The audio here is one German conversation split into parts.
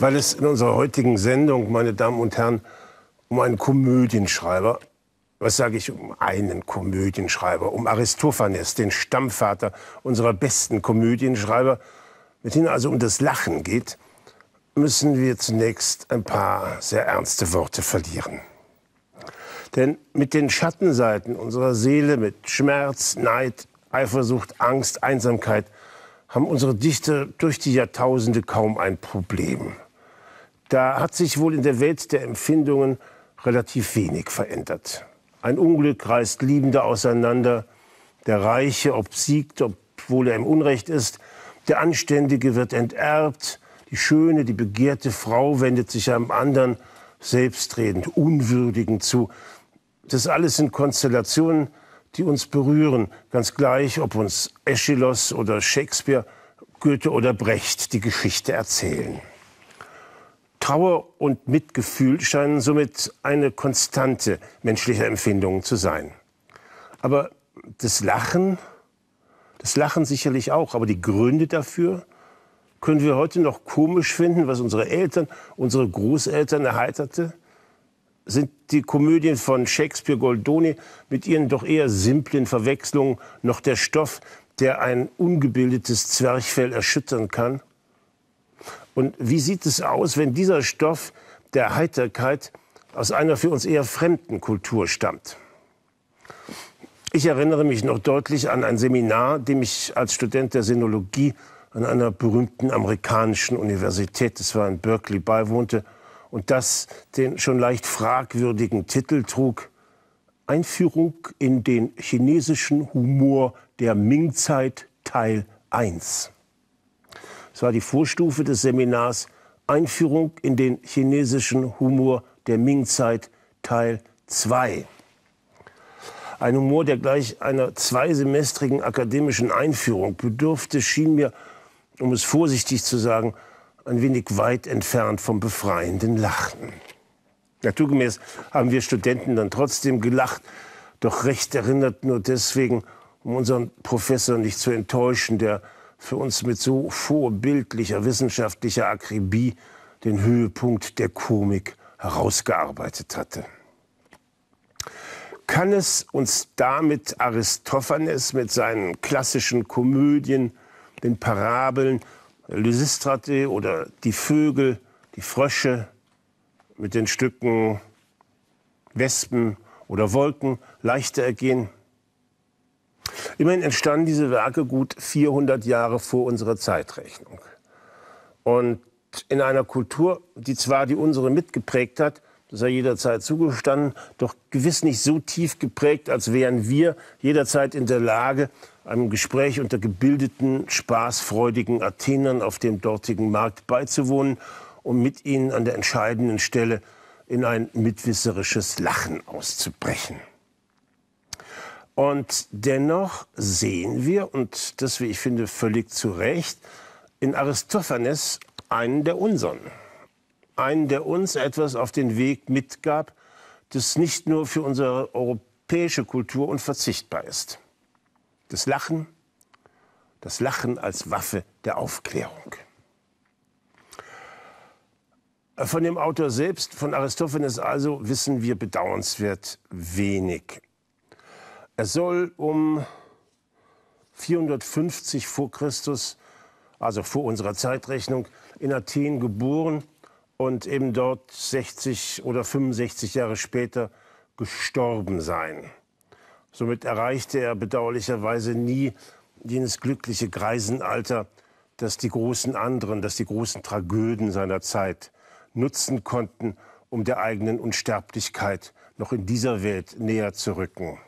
weil es in unserer heutigen Sendung, meine Damen und Herren, um einen Komödienschreiber, was sage ich, um einen Komödienschreiber, um Aristophanes, den Stammvater unserer besten Komödienschreiber, mit denen also um das Lachen geht, müssen wir zunächst ein paar sehr ernste Worte verlieren. Denn mit den Schattenseiten unserer Seele, mit Schmerz, Neid, Eifersucht, Angst, Einsamkeit, haben unsere Dichter durch die Jahrtausende kaum ein Problem. Da hat sich wohl in der Welt der Empfindungen relativ wenig verändert. Ein Unglück reißt Liebende auseinander. Der Reiche obsiegt, obwohl er im Unrecht ist. Der Anständige wird enterbt. Die schöne, die begehrte Frau wendet sich einem anderen, selbstredend, unwürdigen zu. Das alles sind Konstellationen, die uns berühren, ganz gleich, ob uns Aeschylus oder Shakespeare, Goethe oder Brecht die Geschichte erzählen. Trauer und Mitgefühl scheinen somit eine Konstante menschlicher Empfindungen zu sein. Aber das Lachen, das Lachen sicherlich auch, aber die Gründe dafür können wir heute noch komisch finden, was unsere Eltern, unsere Großeltern erheiterte? Sind die Komödien von Shakespeare Goldoni mit ihren doch eher simplen Verwechslungen noch der Stoff, der ein ungebildetes Zwerchfell erschüttern kann? Und wie sieht es aus, wenn dieser Stoff der Heiterkeit aus einer für uns eher fremden Kultur stammt? Ich erinnere mich noch deutlich an ein Seminar, dem ich als Student der Sinologie an einer berühmten amerikanischen Universität, das war in Berkeley, beiwohnte und das den schon leicht fragwürdigen Titel trug Einführung in den chinesischen Humor der Ming-Zeit Teil 1. Es war die Vorstufe des Seminars Einführung in den chinesischen Humor der Ming-Zeit Teil 2. Ein Humor, der gleich einer zweisemestrigen akademischen Einführung bedurfte, schien mir, um es vorsichtig zu sagen, ein wenig weit entfernt vom befreienden Lachen. Naturgemäß haben wir Studenten dann trotzdem gelacht, doch recht erinnert nur deswegen, um unseren Professor nicht zu enttäuschen, der für uns mit so vorbildlicher wissenschaftlicher Akribie den Höhepunkt der Komik herausgearbeitet hatte. Kann es uns damit Aristophanes mit seinen klassischen Komödien, den Parabeln, Lysistrate oder die Vögel, die Frösche, mit den Stücken Wespen oder Wolken leichter ergehen? Immerhin entstanden diese Werke gut 400 Jahre vor unserer Zeitrechnung. Und in einer Kultur, die zwar die unsere mitgeprägt hat, das sei jederzeit zugestanden, doch gewiss nicht so tief geprägt, als wären wir jederzeit in der Lage, einem Gespräch unter gebildeten, spaßfreudigen Athenern auf dem dortigen Markt beizuwohnen und um mit ihnen an der entscheidenden Stelle in ein mitwisserisches Lachen auszubrechen. Und dennoch sehen wir, und das, wie ich finde, völlig zu Recht, in Aristophanes einen der Unsern. Einen, der uns etwas auf den Weg mitgab, das nicht nur für unsere europäische Kultur unverzichtbar ist. Das Lachen, das Lachen als Waffe der Aufklärung. Von dem Autor selbst, von Aristophanes also, wissen wir bedauernswert wenig. Er soll um 450 vor Christus, also vor unserer Zeitrechnung, in Athen geboren und eben dort 60 oder 65 Jahre später gestorben sein. Somit erreichte er bedauerlicherweise nie jenes glückliche Greisenalter, das die großen anderen, das die großen Tragöden seiner Zeit nutzen konnten, um der eigenen Unsterblichkeit noch in dieser Welt näher zu rücken.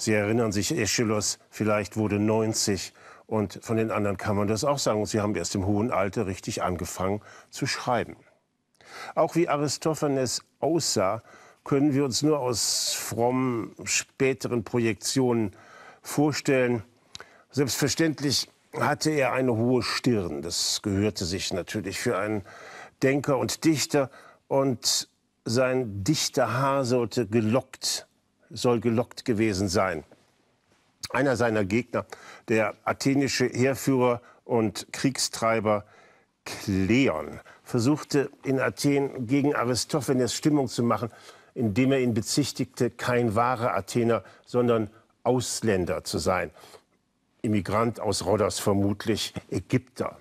Sie erinnern sich, Aeschylus vielleicht wurde 90 und von den anderen kann man das auch sagen. sie haben erst im hohen Alter richtig angefangen zu schreiben. Auch wie Aristophanes aussah, können wir uns nur aus frommen späteren Projektionen vorstellen. Selbstverständlich hatte er eine hohe Stirn. Das gehörte sich natürlich für einen Denker und Dichter. Und sein dichter Haar sollte gelockt soll gelockt gewesen sein. Einer seiner Gegner, der athenische Heerführer und Kriegstreiber Kleon, versuchte in Athen gegen Aristophanes Stimmung zu machen, indem er ihn bezichtigte, kein wahrer Athener, sondern Ausländer zu sein. Immigrant aus Rhodos, vermutlich Ägypter.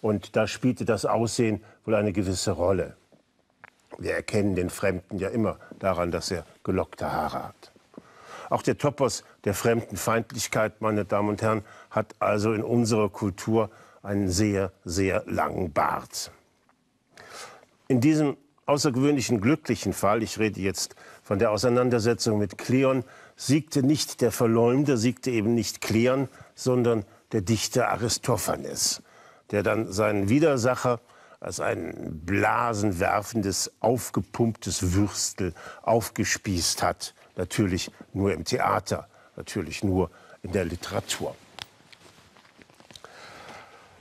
Und da spielte das Aussehen wohl eine gewisse Rolle. Wir erkennen den Fremden ja immer daran, dass er gelockte Haare hat. Auch der Topos der Fremdenfeindlichkeit, meine Damen und Herren, hat also in unserer Kultur einen sehr, sehr langen Bart. In diesem außergewöhnlichen glücklichen Fall, ich rede jetzt von der Auseinandersetzung mit Kleon, siegte nicht der Verleumder, siegte eben nicht Kleon, sondern der Dichter Aristophanes, der dann seinen Widersacher als ein blasenwerfendes, aufgepumptes Würstel aufgespießt hat. Natürlich nur im Theater, natürlich nur in der Literatur.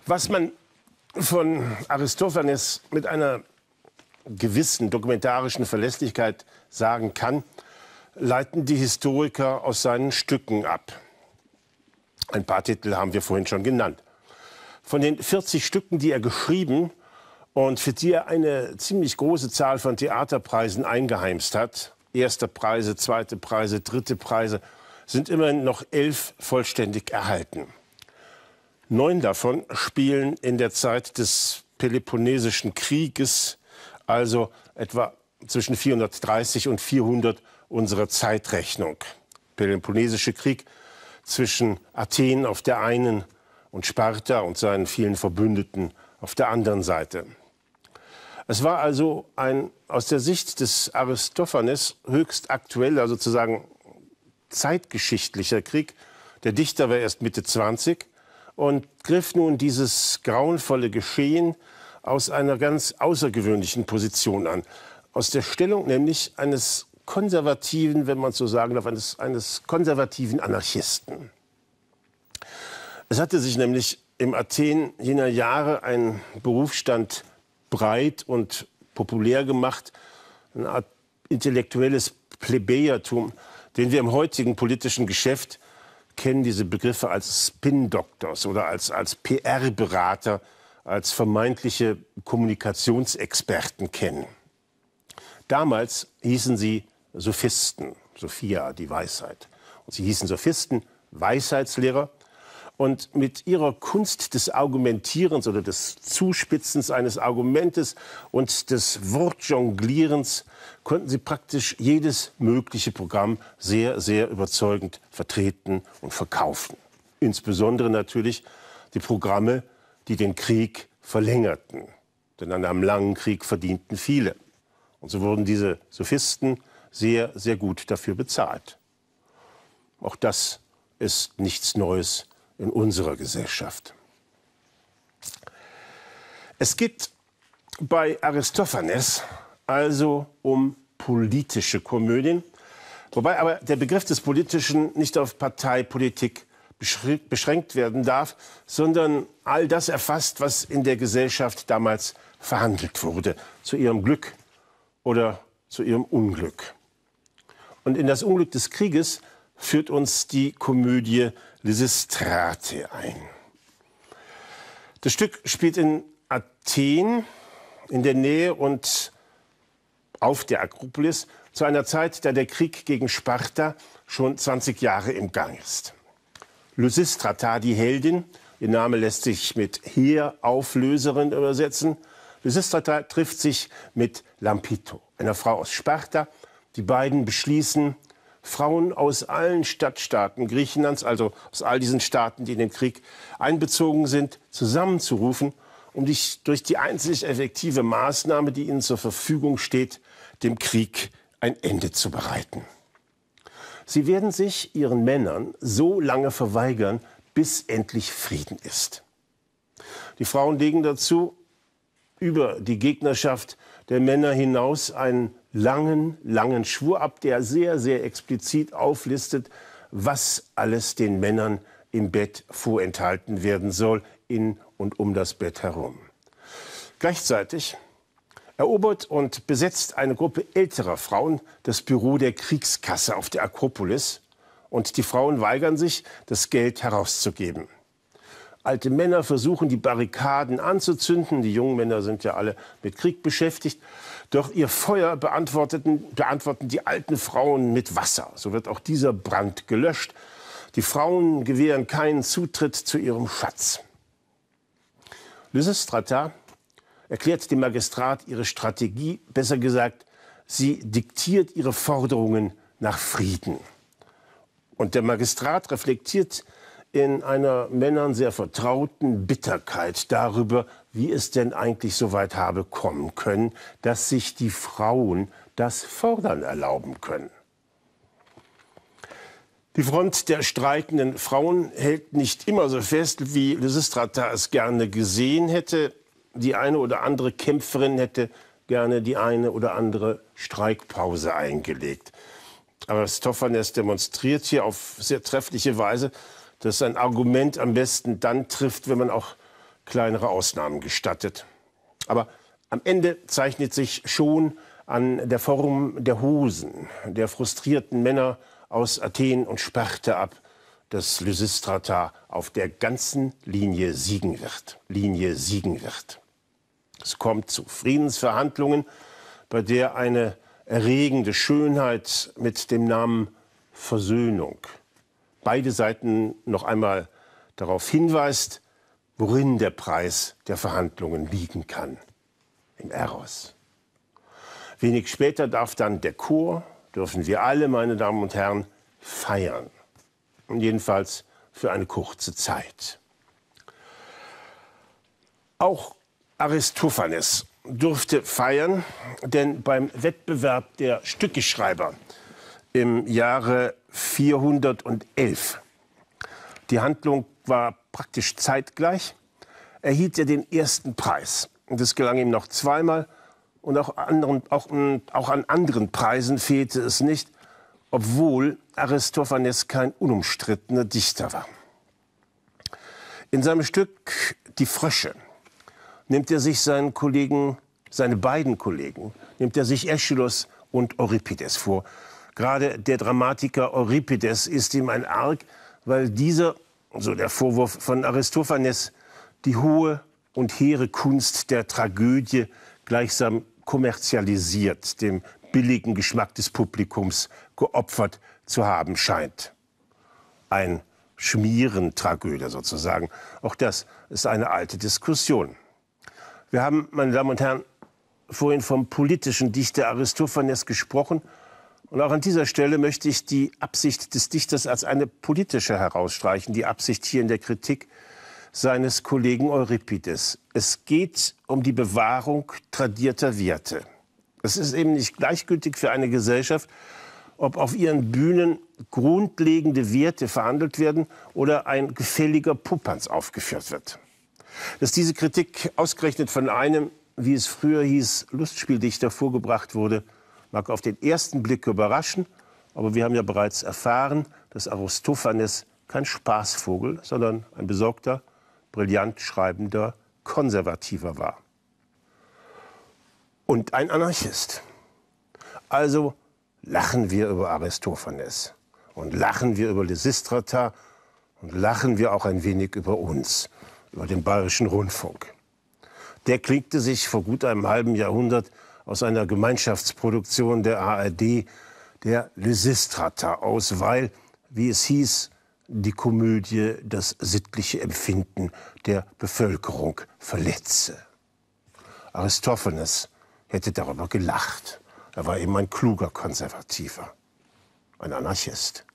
Was man von Aristophanes mit einer gewissen dokumentarischen Verlässlichkeit sagen kann, leiten die Historiker aus seinen Stücken ab. Ein paar Titel haben wir vorhin schon genannt. Von den 40 Stücken, die er geschrieben, hat, und für die er eine ziemlich große Zahl von Theaterpreisen eingeheimst hat. Erste Preise, zweite Preise, dritte Preise sind immerhin noch elf vollständig erhalten. Neun davon spielen in der Zeit des Peloponnesischen Krieges, also etwa zwischen 430 und 400 unserer Zeitrechnung. Peloponnesische Krieg zwischen Athen auf der einen und Sparta und seinen vielen Verbündeten auf der anderen Seite. Es war also ein aus der Sicht des Aristophanes höchst aktueller, sozusagen zeitgeschichtlicher Krieg. Der Dichter war erst Mitte 20 und griff nun dieses grauenvolle Geschehen aus einer ganz außergewöhnlichen Position an. Aus der Stellung nämlich eines konservativen, wenn man so sagen darf, eines, eines konservativen Anarchisten. Es hatte sich nämlich im Athen jener Jahre ein Berufsstand breit und populär gemacht, eine Art intellektuelles Plebejertum, den wir im heutigen politischen Geschäft kennen, diese Begriffe als Spin-Doctors oder als, als PR-Berater, als vermeintliche Kommunikationsexperten kennen. Damals hießen sie Sophisten, Sophia, die Weisheit. Und sie hießen Sophisten, Weisheitslehrer, und mit ihrer Kunst des Argumentierens oder des Zuspitzens eines Argumentes und des Wortjonglierens konnten sie praktisch jedes mögliche Programm sehr, sehr überzeugend vertreten und verkaufen. Insbesondere natürlich die Programme, die den Krieg verlängerten. Denn an einem langen Krieg verdienten viele. Und so wurden diese Sophisten sehr, sehr gut dafür bezahlt. Auch das ist nichts Neues in unserer Gesellschaft. Es geht bei Aristophanes also um politische Komödien, wobei aber der Begriff des Politischen nicht auf Parteipolitik beschränkt werden darf, sondern all das erfasst, was in der Gesellschaft damals verhandelt wurde, zu ihrem Glück oder zu ihrem Unglück. Und in das Unglück des Krieges führt uns die Komödie Lysistrate ein. Das Stück spielt in Athen, in der Nähe und auf der Akropolis, zu einer Zeit, da der Krieg gegen Sparta schon 20 Jahre im Gang ist. Lysistrata, die Heldin, ihr Name lässt sich mit Heerauflöserin übersetzen, Lysistrata trifft sich mit Lampito, einer Frau aus Sparta. Die beiden beschließen, Frauen aus allen Stadtstaaten Griechenlands, also aus all diesen Staaten, die in den Krieg einbezogen sind, zusammenzurufen, um dich durch die einzig effektive Maßnahme, die ihnen zur Verfügung steht, dem Krieg ein Ende zu bereiten. Sie werden sich ihren Männern so lange verweigern, bis endlich Frieden ist. Die Frauen legen dazu über die Gegnerschaft der Männer hinaus einen langen, langen Schwur ab, der sehr, sehr explizit auflistet, was alles den Männern im Bett vorenthalten werden soll, in und um das Bett herum. Gleichzeitig erobert und besetzt eine Gruppe älterer Frauen das Büro der Kriegskasse auf der Akropolis und die Frauen weigern sich, das Geld herauszugeben. Alte Männer versuchen, die Barrikaden anzuzünden. Die jungen Männer sind ja alle mit Krieg beschäftigt. Doch ihr Feuer beantworteten, beantworten die alten Frauen mit Wasser. So wird auch dieser Brand gelöscht. Die Frauen gewähren keinen Zutritt zu ihrem Schatz. Lysistrata erklärt dem Magistrat ihre Strategie, besser gesagt, sie diktiert ihre Forderungen nach Frieden. Und der Magistrat reflektiert in einer Männern sehr vertrauten Bitterkeit darüber, wie es denn eigentlich so weit habe kommen können, dass sich die Frauen das Fordern erlauben können. Die Front der streikenden Frauen hält nicht immer so fest, wie Lysistrata es gerne gesehen hätte. Die eine oder andere Kämpferin hätte gerne die eine oder andere Streikpause eingelegt. Aber Stophanes demonstriert hier auf sehr treffliche Weise, dass ein Argument am besten dann trifft, wenn man auch kleinere Ausnahmen gestattet. Aber am Ende zeichnet sich schon an der Form der Hosen der frustrierten Männer aus Athen und Sparta ab, dass Lysistrata auf der ganzen Linie siegen wird. Linie siegen wird. Es kommt zu Friedensverhandlungen, bei der eine erregende Schönheit mit dem Namen Versöhnung beide Seiten noch einmal darauf hinweist, worin der Preis der Verhandlungen liegen kann. Im Eros. Wenig später darf dann der Chor, dürfen wir alle, meine Damen und Herren, feiern. Und jedenfalls für eine kurze Zeit. Auch Aristophanes durfte feiern, denn beim Wettbewerb der Stückeschreiber im Jahre 411. Die Handlung war praktisch zeitgleich, erhielt er den ersten Preis. Und es gelang ihm noch zweimal. Und auch, anderen, auch, mm, auch an anderen Preisen fehlte es nicht, obwohl Aristophanes kein unumstrittener Dichter war. In seinem Stück Die Frösche nimmt er sich seinen Kollegen, seine beiden Kollegen, nimmt er sich Aeschylus und Euripides vor. Gerade der Dramatiker Euripides ist ihm ein Arg, weil dieser, so der Vorwurf von Aristophanes, die hohe und hehre Kunst der Tragödie gleichsam kommerzialisiert, dem billigen Geschmack des Publikums geopfert zu haben scheint. Ein Schmierentragöder sozusagen. Auch das ist eine alte Diskussion. Wir haben, meine Damen und Herren, vorhin vom politischen Dichter Aristophanes gesprochen und auch an dieser Stelle möchte ich die Absicht des Dichters als eine politische herausstreichen, die Absicht hier in der Kritik seines Kollegen Euripides. Es geht um die Bewahrung tradierter Werte. Es ist eben nicht gleichgültig für eine Gesellschaft, ob auf ihren Bühnen grundlegende Werte verhandelt werden oder ein gefälliger Pupanz aufgeführt wird. Dass diese Kritik ausgerechnet von einem, wie es früher hieß, Lustspieldichter vorgebracht wurde, Mag auf den ersten Blick überraschen, aber wir haben ja bereits erfahren, dass Aristophanes kein Spaßvogel, sondern ein besorgter, brillant schreibender Konservativer war. Und ein Anarchist. Also lachen wir über Aristophanes und lachen wir über Lysistrata und lachen wir auch ein wenig über uns, über den Bayerischen Rundfunk. Der klingte sich vor gut einem halben Jahrhundert aus einer Gemeinschaftsproduktion der ARD, der Lysistrata, aus, weil, wie es hieß, die Komödie das sittliche Empfinden der Bevölkerung verletze. Aristophanes hätte darüber gelacht. Er war eben ein kluger Konservativer, ein Anarchist.